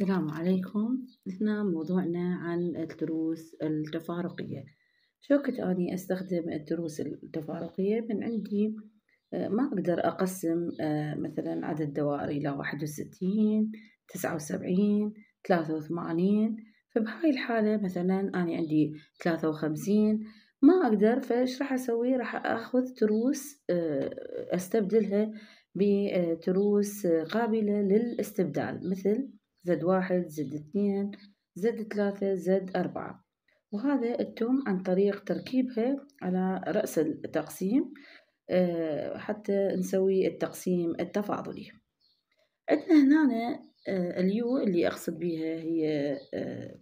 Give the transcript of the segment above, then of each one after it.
السلام عليكم هنا موضوعنا عن الدروس التفارقية شو كنت أني أستخدم الدروس التفارقية من عندي آه، ما أقدر أقسم آه، مثلا عدد دوائر إلى واحد وستين تسعة وسبعين ثلاثة وثمانين فبهاي الحالة مثلا أنا عندي ثلاثة وخمسين ما أقدر فإيش راح أسوي راح أخذ تروس آه، أستبدلها بتروس قابلة للاستبدال مثل زد واحد زد اثنين زد ثلاثة زد أربعة وهذا التوم عن طريق تركيبها على رأس التقسيم آه، حتى نسوي التقسيم التفاضلي عندنا هنا آه، اليو اللي أقصد بها هي آه،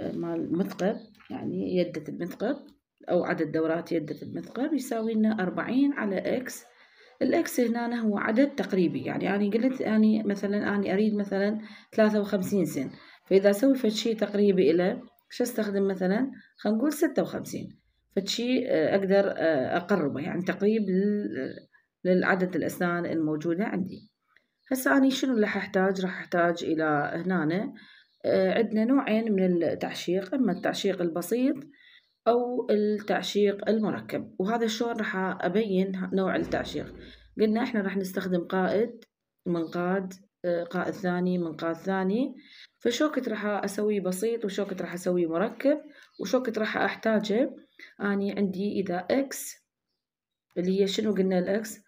مال مثقب يعني يدة المثقب أو عدد دورات يدة المثقب يساوي لنا أربعين على إكس الإكس هنا هو عدد تقريبي يعني أنا قلت أني مثلا أني أريد مثلا ثلاثة وخمسين سن فإذا أسوي فشي تقريبي إلى شو أستخدم مثلا خلينا نقول ستة وخمسين فشي آه، أقدر آه، أقربه يعني تقريب للعدد الأسنان الموجودة عندي هسا أني شنو اللي أحتاج راح أحتاج إلى هنا آه، عندنا نوعين من التعشيق إما التعشيق البسيط أو التعشيق المركب وهذا شلون راح أبين نوع التعشيق قلنا إحنا راح نستخدم قائد منقاد آه، قائد ثاني منقاد ثاني فشوكت راح أسويه بسيط وشوكت راح أسويه مركب وشوكت راح أحتاجه أني عندي إذا X اللي هي شنو قلنا الإكس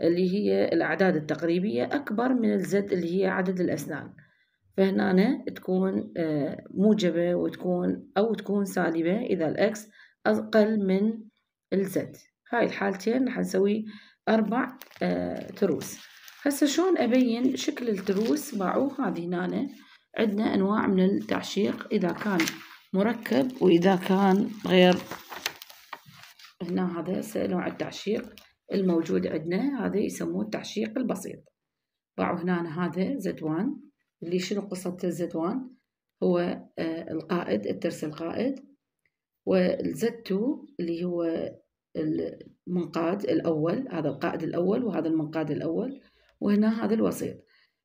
اللي هي الأعداد التقريبية أكبر من الزد اللي هي عدد الأسنان فهنا تكون آه، موجبة وتكون أو تكون سالبة إذا الإكس أقل من الزد هاي الحالتين رح نسوي أربع آه، تروس هسه شلون أبين شكل التروس باعو هذه هنا عندنا أنواع من التعشيق إذا كان مركب وإذا كان غير هنا هذا نوع التعشيق الموجود عندنا هذا يسموه التعشيق البسيط باعوا هنا هذا زد 1 اللي شنو قصة الزد هو آه، القائد الترس القائد والزد 2 اللي هو المنقاد الأول هذا القائد الأول وهذا المنقاد الأول وهنا هذا الوسيط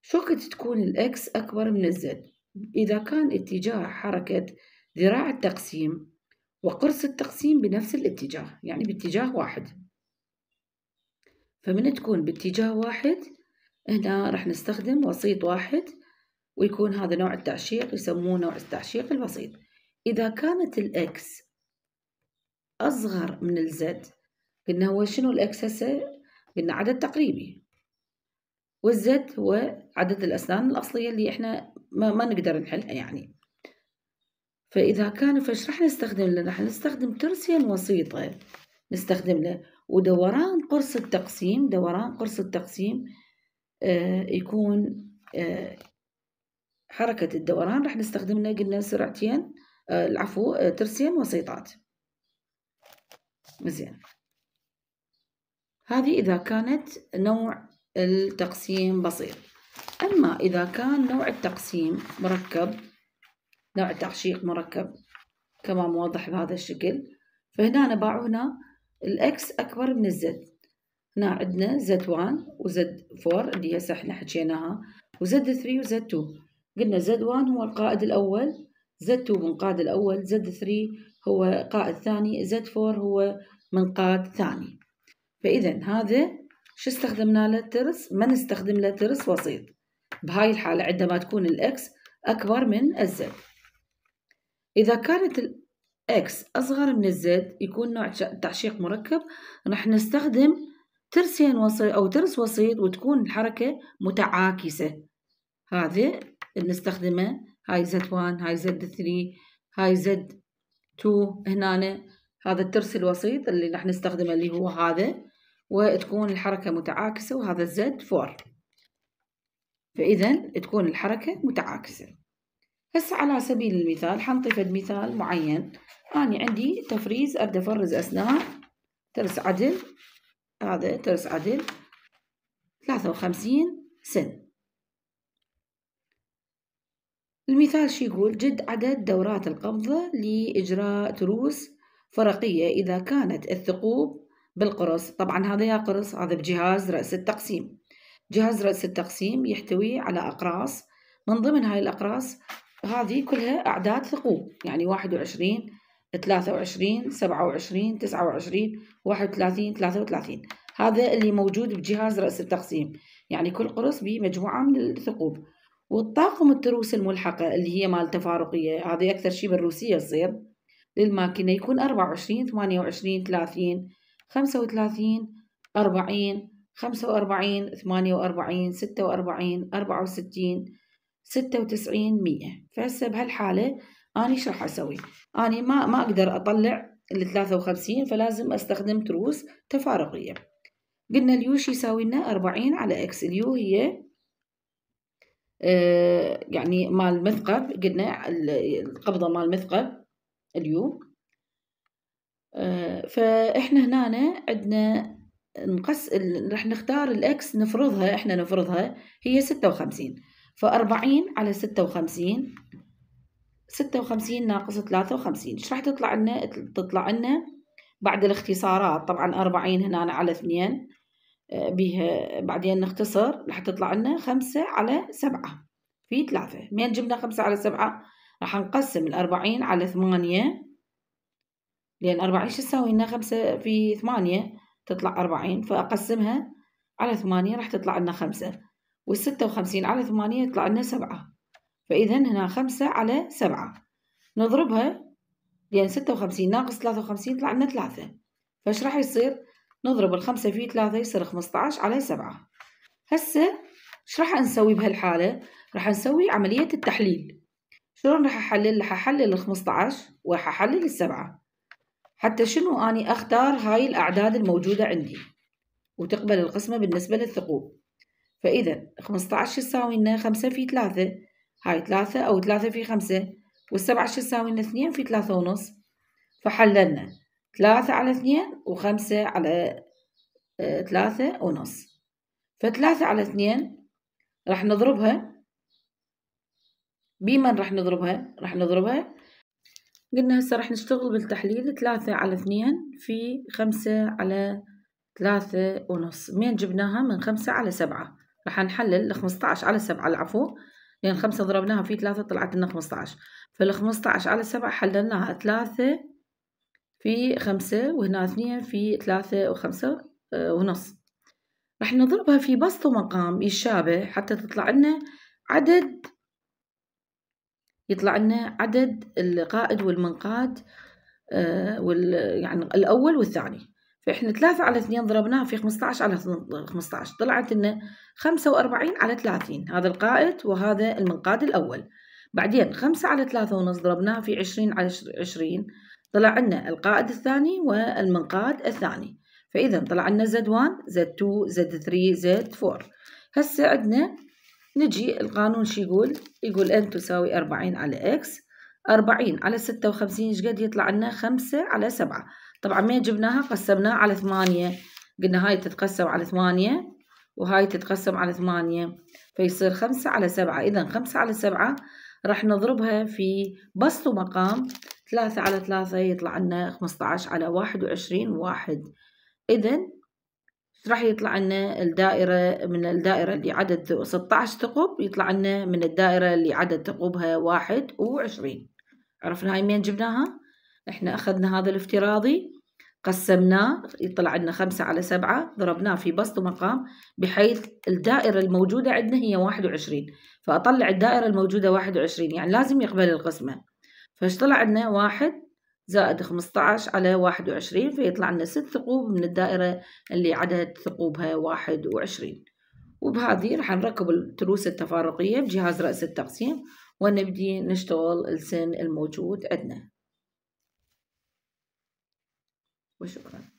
شوكت تكون الإكس أكبر من الزد إذا كان اتجاه حركة ذراع التقسيم وقرص التقسيم بنفس الاتجاه يعني باتجاه واحد فمن تكون باتجاه واحد هنا راح نستخدم وسيط واحد ويكون هذا نوع التعشيق يسموه نوع التعشيق البسيط إذا كانت الإكس أصغر من الزد قلنا هو شنو الإكس هسه قلنا عدد تقريبي والزد هو عدد الأسنان الأصلية اللي إحنا ما, ما نقدر نحلها يعني فإذا كان فش راح نستخدم له راح نستخدم ترسيا وسيطة نستخدم له ودوران قرص التقسيم دوران قرص التقسيم آه يكون آه حركة الدوران راح نستخدمنا قلنا سرعتين آه، العفو آه، ترسين وسيطات مزين هذه إذا كانت نوع التقسيم بسيط أما إذا كان نوع التقسيم مركب نوع التعشيق مركب كما موضح بهذا الشكل فهنا أنا باعونا الإكس أكبر من الزد هنا عندنا زد 1 وزد 4 اللي هسه احنا حكيناها وزد 3 وزد 2 قلنا Z1 هو القائد الأول Z2 من قايد الأول Z3 هو قائد ثاني Z4 هو من قائد ثاني فإذا هذا شو استخدمنا لترس ما نستخدم لترس وسيط بهاي الحالة عندما تكون الإكس أكبر من الزد إذا كانت X أصغر من الزد يكون نوع تعشيق مركب رح نستخدم ترسين وسيط أو ترس وسيط وتكون الحركة متعاكسة هذه بنستخدمه هاي زد 1 هاي زد 3 هاي زد 2 هنا هذا الترس الوسيط اللي راح نستخدمه اللي هو هذا وتكون الحركة متعاكسة وهذا الزد 4 فإذا تكون الحركة متعاكسة هسه على سبيل المثال حنطي فد مثال معين اني عندي تفريز ابدا أفرز أسنان ترس عدل هذا ترس عدل ثلاثة وخمسين سن المثال شو يقول جد عدد دورات القبضة لإجراء تروس فرقية إذا كانت الثقوب بالقرص طبعا هذا يا قرص هذا بجهاز رأس التقسيم جهاز رأس التقسيم يحتوي على أقراص من ضمن هاي الأقراص هذه كلها أعداد ثقوب يعني واحد وعشرين ثلاثة وعشرين سبعة وعشرين تسعة وعشرين واحد وثلاثين ثلاثة وثلاثين هذا اللي موجود بجهاز رأس التقسيم يعني كل قرص بمجموعة من الثقوب والطاقم التروس الملحقة اللي هي مال تفارقية هذه أكثر شي بالروسية تصير للماكينة يكون أربعة وعشرين ثمانية وعشرين ثلاثين خمسة وثلاثين أربعين خمسة وأربعين ثمانية وأربعين ستة وأربعين أربعة وستين ستة وتسعين مية فهسه بهالحالة أني شو راح أسوي؟ أني ما ما أقدر أطلع ال 53 فلازم أستخدم تروس تفارقية قلنا اليو شو يساوي لنا 40 على إكس اليو هي آه، يعني مال مثقب قلنا القبضة مال مثقب اليو آه، فإحنا هنا عندنا نقص راح نختار الإكس نفرضها إحنا نفرضها هي ستة وخمسين فأربعين على ستة وخمسين ستة وخمسين ناقص ثلاثة وخمسين إيش راح تطلع لنا تطلع لنا بعد الاختصارات طبعا أربعين هنا على اثنين بها بعدين نختصر رح تطلع لنا خمسة على سبعة في ثلاثة مين جبنا خمسة على سبعة رح نقسم الأربعين على ثمانية لأن أربعين شو تساوي لنا خمسة في ثمانية تطلع أربعين فأقسمها على ثمانية رح تطلع لنا خمسة والستة وخمسين على ثمانية يطلع لنا سبعة فإذا هنا خمسة على سبعة نضربها لأن ستة وخمسين ناقص ثلاثة وخمسين يطلع لنا ثلاثة فش راح يصير؟ نضرب الخمسة في ثلاثة يصير خمسطعش على سبعة هسه شو راح نسوي بهالحالة؟ راح نسوي عملية التحليل شلون راح أحلل؟ راح أحلل الخمسطعش وراح أحلل السبعة حتى شنو أني أختار هاي الأعداد الموجودة عندي وتقبل القسمة بالنسبة للثقوب فإذا 15 يساوي لنا 5 في 3 هاي 3 أو 3 في 5 والسبعة شو يساوي لنا 2 في 3 ونص فحللنا ثلاثة على اثنين وخمسة على آه، ثلاثة ونص فثلاثة على اثنين راح نضربها بمن راح نضربها راح نضربها قلنا هسه راح نشتغل بالتحليل ثلاثة على اثنين في خمسة على ثلاثة ونص مين جبناها من خمسة على سبعة راح نحلل الخمسطعش على سبعة العفو لأن خمسة ضربناها في ثلاثة طلعت لنا خمسة عشر على سبعة حللناها ثلاثة في خمسة وهنا اثنين في ثلاثة وخمسة آه، ونص رح نضربها في بسط ومقام يشابه حتى تطلع لنا عدد يطلع لنا عدد القائد والمنقاد آه، وال يعني الأول والثاني فإحنا ثلاثة على اثنين ضربناها في خمسة عشر على خمسة عشر طلعت لنا خمسة وأربعين على ثلاثين هذا القائد وهذا المنقاد الأول بعدين خمسة على ثلاثة ونص ضربناها في عشرين على عشرين طلع عنا القائد الثاني والمنقاد الثاني فإذا طلع عنا Z1 Z2 Z3 Z4 هسه عندنا نجي القانون شو يقول يقول N تساوي أربعين على X أربعين على ستة وخمسين إيش قد يطلع عنا خمسة على سبعة طبعا ما جبناها قسمناها على ثمانية قلنا هاي تتقسم على ثمانية وهاي تتقسم على ثمانية فيصير خمسة على سبعة إذا خمسة على سبعة راح نضربها في بسط ومقام ثلاثة على ثلاثة يطلع لنا خمسة عشر على واحد وعشرين واحد إذن راح يطلع لنا الدائرة من الدائرة اللي عدد ستة عشر ثقب يطلع لنا من الدائرة اللي عدد ثقوبها واحد وعشرين عرفنا هاي منين جبناها؟ احنا أخذنا هذا الافتراضي قسمناه يطلع لنا خمسة على سبعة ضربناه في بسط ومقام بحيث الدائرة الموجودة عندنا هي واحد وعشرين فأطلع الدائرة الموجودة واحد وعشرين يعني لازم يقبل القسمة طلع عندنا واحد زائد 15 على 21 فيطلع لنا ست ثقوب من الدائرة اللي عدد ثقوبها 21 وبهذه راح نركب التروس التفارقية بجهاز رأس التقسيم ونبدي نشتغل السن الموجود عندنا وشكرا